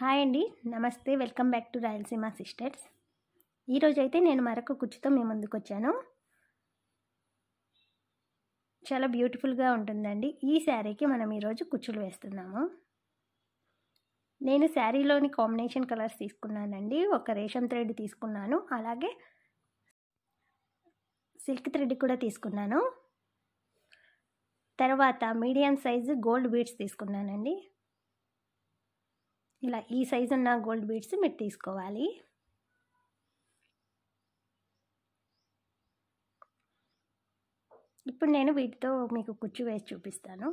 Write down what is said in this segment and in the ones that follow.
hi అండి నమస్తే welcome back to Rayalaseema sisters ఈరోజైతే అయితే నేను మరొక కుర్చీతో మీ ముందుకు వచ్చాను చాలా బ్యూటిఫుల్గా ఉంటుందండి ఈ శారీకి మనం ఈరోజు కుచ్చులు వేస్తున్నాము నేను శారీలోని కాంబినేషన్ కలర్స్ తీసుకున్నానండి ఒక రేషన్ థ్రెడ్ తీసుకున్నాను అలాగే సిల్క్ థ్రెడ్ కూడా తీసుకున్నాను తర్వాత మీడియం సైజు గోల్డ్ బీడ్స్ తీసుకున్నానండి ఇలా ఈ సైజు ఉన్న గోల్డ్ బీడ్స్ మీరు తీసుకోవాలి ఇప్పుడు నేను వీటితో మీకు కుచ్చు వేసి చూపిస్తాను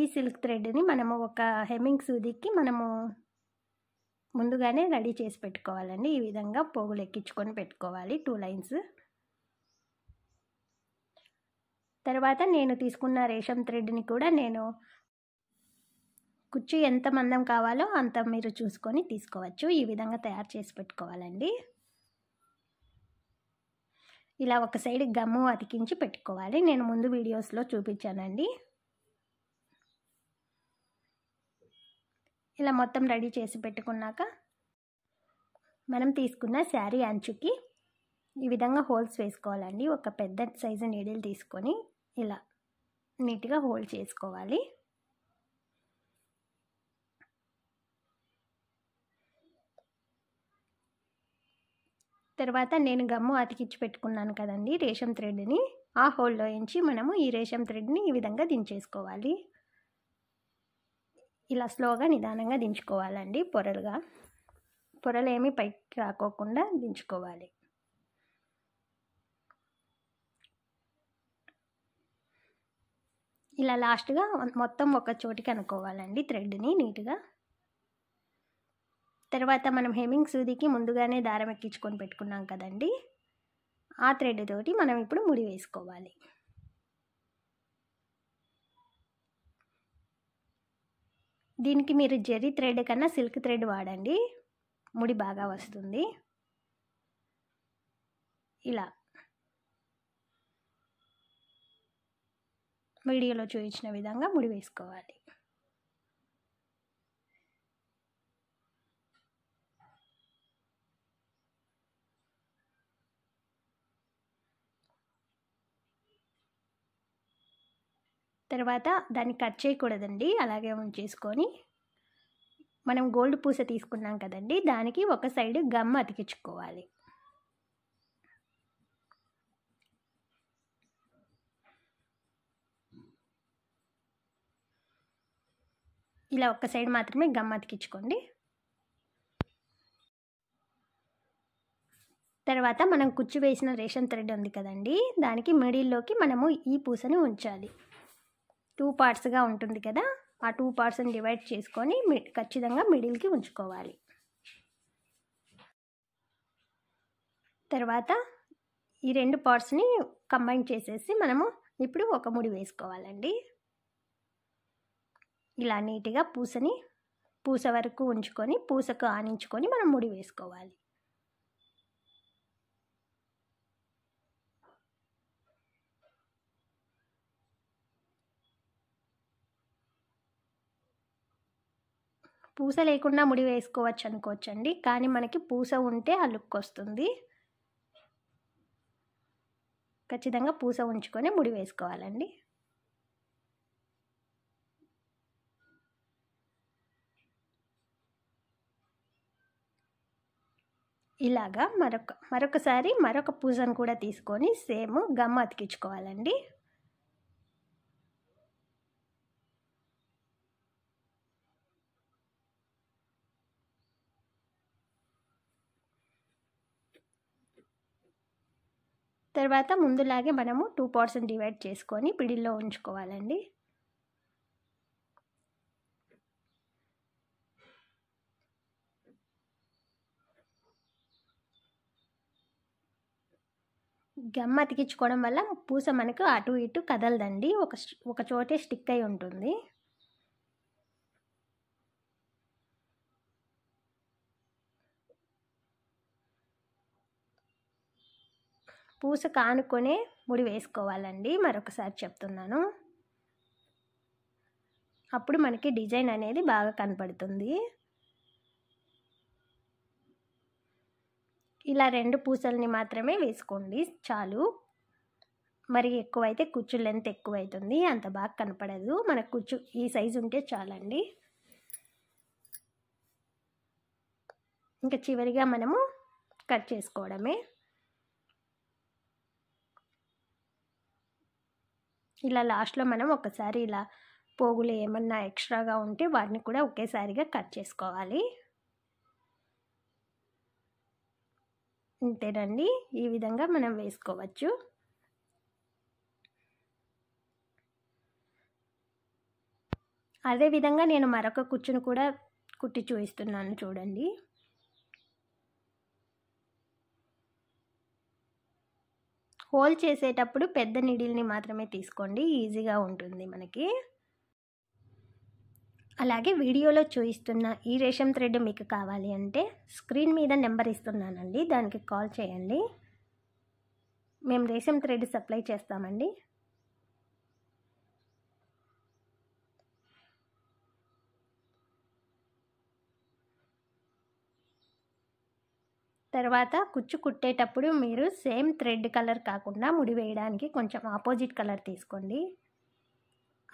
ఈ సిల్క్ థ్రెడ్ని మనము ఒక హెమ్మింగ్ సూదికి మనము ముందుగానే రెడీ చేసి పెట్టుకోవాలండి ఈ విధంగా పోగులు ఎక్కించుకొని పెట్టుకోవాలి టూ లైన్స్ తర్వాత నేను తీసుకున్న రేషం థ్రెడ్ని కూడా నేను కుచ్చు ఎంత మందం కావాలో అంత మీరు చూసుకొని తీసుకోవచ్చు ఈ విధంగా తయారు చేసి పెట్టుకోవాలండి ఇలా ఒక సైడ్ గమ్ము అతికించి పెట్టుకోవాలి నేను ముందు వీడియోస్లో చూపించానండి ఇలా మొత్తం రెడీ చేసి పెట్టుకున్నాక మనం తీసుకున్న శారీ అంచుకి ఈ విధంగా హోల్స్ వేసుకోవాలండి ఒక పెద్ద సైజు నీడిల్ తీసుకొని ఇలా నీట్గా హోల్డ్ చేసుకోవాలి తర్వాత నేను గమ్ము అతికిచ్చి పెట్టుకున్నాను కదండి రేషం థ్రెడ్ని ఆ హోల్లో ఎంచి మనము ఈ రేషం థ్రెడ్ని ఈ విధంగా దించేసుకోవాలి ఇలా స్లోగా నిదానంగా దించుకోవాలండి పొరలుగా పొరలేమీ పైకి రాకోకుండా దించుకోవాలి ఇలా లాస్ట్గా మొత్తం ఒక చోటికి అనుకోవాలండి థ్రెడ్ని నీట్గా తర్వాత మనం హెమింగ్ సూదికి ముందుగానే దారం ఎక్కించుకొని పెట్టుకున్నాం కదండి ఆ థ్రెడ్ తోటి మనం ఇప్పుడు ముడి వేసుకోవాలి దీనికి మీరు జెర్రీ థ్రెడ్ కన్నా సిల్క్ థ్రెడ్ వాడండి ముడి బాగా వస్తుంది ఇలా వీడియోలో చూపించిన విధంగా ముడి వేసుకోవాలి తర్వాత దాన్ని కట్ చేయకూడదండి అలాగే ఉంచేసుకొని మనం గోల్డ్ పూస తీసుకున్నాం కదండి దానికి ఒక సైడ్ గమ్ అతికించుకోవాలి ఇలా ఒక్క సైడ్ మాత్రమే గమ్ అతికించుకోండి తర్వాత మనం కుచ్చు వేసిన రేషన్ థ్రెడ్ ఉంది కదండి దానికి మిడిల్లోకి మనము ఈ పూసని ఉంచాలి టూ పార్ట్స్గా ఉంటుంది కదా ఆ టూ పార్ట్స్ని డివైడ్ చేసుకొని ఖచ్చితంగా మిడిల్కి ఉంచుకోవాలి తర్వాత ఈ రెండు పార్ట్స్ని కంబైన్ చేసేసి మనము ఇప్పుడు ఒక ముడి వేసుకోవాలండి ఇలా నీట్గా పూసని పూస వరకు ఉంచుకొని పూసకు ఆనించుకొని మనం ముడి వేసుకోవాలి పూస లేకుండా ముడి వేసుకోవచ్చు అనుకోవచ్చండి కానీ మనకి పూస ఉంటే ఆ లుక్ వస్తుంది ఖచ్చితంగా పూస ఉంచుకొని ముడి వేసుకోవాలండి ఇలాగా మరొక మరొకసారి మరొక పూజను కూడా తీసుకొని సేమ్ గమ్మ అతికించుకోవాలండి తర్వాత ముందులాగే మనము టూ పార్ట్స్ని డివైడ్ చేసుకొని పిడిల్లో ఉంచుకోవాలండి గమ్మ అతికించుకోవడం వల్ల పూస మనకు అటు ఇటు కదలదండి ఒక ఒక చోటే స్టిక్ అయి ఉంటుంది పూస కానుకొనే ముడి వేసుకోవాలండి మరొకసారి చెప్తున్నాను అప్పుడు మనకి డిజైన్ అనేది బాగా కనపడుతుంది ఇలా రెండు పూసల్ని మాత్రమే వేసుకోండి చాలు మరి ఎక్కువైతే కుచ్చు లెంత్ ఎక్కువైతుంది అంత బాగా కనపడదు మన కుచ్చు ఈ సైజు ఉంటే చాలండి ఇంకా చివరిగా మనము కట్ చేసుకోవడమే ఇలా లాస్ట్లో మనం ఒకసారి ఇలా పోగులు ఏమన్నా ఎక్స్ట్రాగా ఉంటే వాటిని కూడా ఒకేసారిగా కట్ చేసుకోవాలి అంతేనండి ఈ విధంగా మనం వేసుకోవచ్చు అదేవిధంగా నేను మరొక కుచ్చును కూడా కుట్టి చూపిస్తున్నాను చూడండి హోల్ చేసేటప్పుడు పెద్ద నిడిల్ని మాత్రమే తీసుకోండి ఈజీగా ఉంటుంది మనకి అలాగే వీడియోలో చూపిస్తున్న ఈ రేషం థ్రెడ్ మీకు కావాలి అంటే స్క్రీన్ మీద నెంబర్ ఇస్తున్నానండి దానికి కాల్ చేయండి మేము రేషం థ్రెడ్ సప్లై చేస్తామండి తర్వాత కుచ్చు కుట్టేటప్పుడు మీరు సేమ్ థ్రెడ్ కలర్ కాకుండా ముడి వేయడానికి కొంచెం ఆపోజిట్ కలర్ తీసుకోండి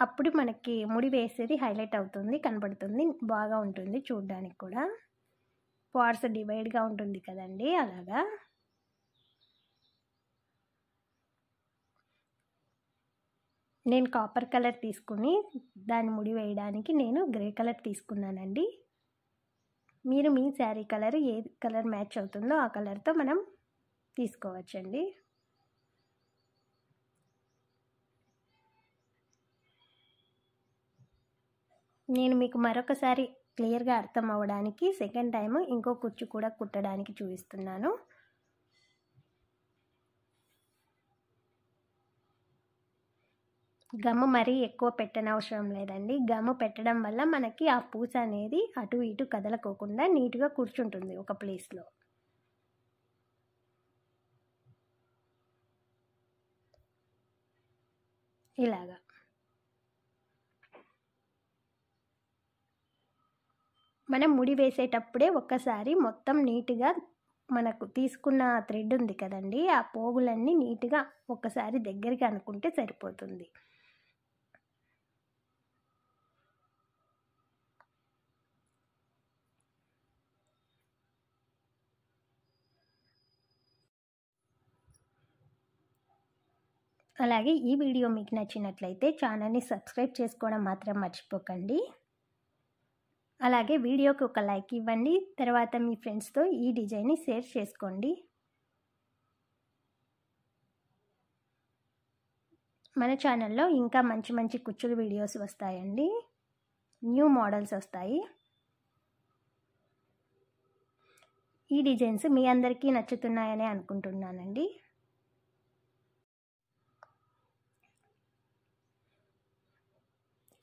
అప్పుడు మనకి ముడి వేసేది హైలైట్ అవుతుంది కనబడుతుంది బాగా ఉంటుంది చూడడానికి కూడా పార్ట్స్ డివైడ్గా ఉంటుంది కదండి అలాగా నేను కాపర్ కలర్ తీసుకుని దాన్ని ముడి వేయడానికి నేను గ్రే కలర్ తీసుకున్నానండి మీరు మీ శారీ కలర్ ఏ కలర్ మ్యాచ్ అవుతుందో ఆ కలర్తో మనం తీసుకోవచ్చండి నేను మీకు మరొకసారి క్లియర్గా అర్థం అవ్వడానికి సెకండ్ టైం ఇంకో కుచ్చు కూడా కుట్టడానికి చూపిస్తున్నాను గమ్ము మరీ ఎక్కువ పెట్టనవసరం లేదండి గమ్ము పెట్టడం వల్ల మనకి ఆ పూస అనేది అటు ఇటు కదలకోకుండా నీట్గా కూర్చుంటుంది ఒక ప్లేస్లో ఇలాగా మనం ముడి వేసేటప్పుడే ఒక్కసారి మొత్తం నీట్గా మనకు తీసుకున్న థ్రెడ్ ఉంది కదండి ఆ పోగులన్నీ నీట్గా ఒక్కసారి దగ్గరికి అనుకుంటే సరిపోతుంది అలాగే ఈ వీడియో మీకు నచ్చినట్లయితే ఛానల్ని సబ్స్క్రైబ్ చేసుకోవడం మాత్రం మర్చిపోకండి అలాగే వీడియోకి ఒక లైక్ ఇవ్వండి తర్వాత మీ ఫ్రెండ్స్తో ఈ డిజైన్ని షేర్ చేసుకోండి మన ఛానల్లో ఇంకా మంచి మంచి కుచ్చుల వీడియోస్ వస్తాయండి న్యూ మోడల్స్ వస్తాయి ఈ డిజైన్స్ మీ అందరికీ నచ్చుతున్నాయని అనుకుంటున్నానండి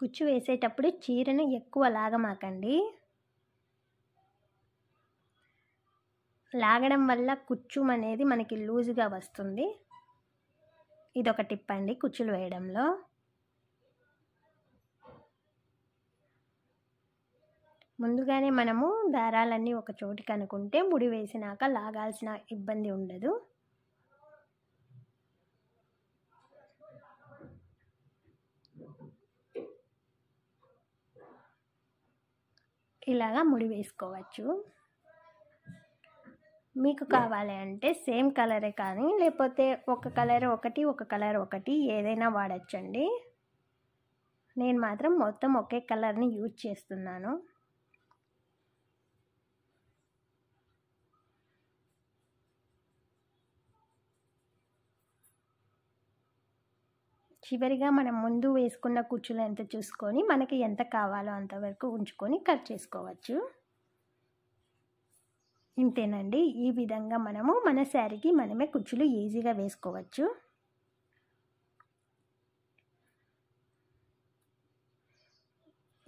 కుచ్చు వేసేటప్పుడు చీరను ఎక్కువ లాగమాకండి లాగడం వల్ల కుచ్చు అనేది మనకి లూజుగా వస్తుంది ఇదొక టిప్ అండి కుచ్చులు వేయడంలో ముందుగానే మనము దారాలన్నీ ఒక చోటికి అనుకుంటే ముడి వేసినాక లాగాల్సిన ఇబ్బంది ఉండదు ఇలాగా ముడి వేసుకోవచ్చు మీకు కావాలి అంటే సేమ్ కలరే కానీ లేకపోతే ఒక కలర్ ఒకటి ఒక కలర్ ఒకటి ఏదైనా వాడచ్చండి నేను మాత్రం మొత్తం ఒకే కలర్ని యూజ్ చేస్తున్నాను చివరిగా మనం ముందు వేసుకున్న కుచ్చులు ఎంత చూసుకొని మనకి ఎంత కావాలో అంతవరకు ఉంచుకొని కట్ చేసుకోవచ్చు ఇంతేనండి ఈ విధంగా మనము మన శారీకి మనమే కుర్చీలు ఈజీగా వేసుకోవచ్చు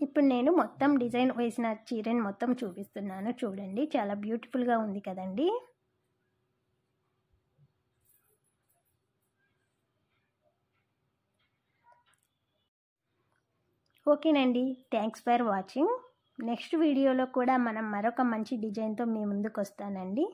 ఇప్పుడు నేను మొత్తం డిజైన్ వేసిన చీరని మొత్తం చూపిస్తున్నాను చూడండి చాలా బ్యూటిఫుల్గా ఉంది కదండీ ఓకేనండి థ్యాంక్స్ ఫర్ వాచింగ్ నెక్స్ట్ వీడియోలో కూడా మనం మరొక మంచి డిజైన్తో మీ ముందుకు వస్తానండి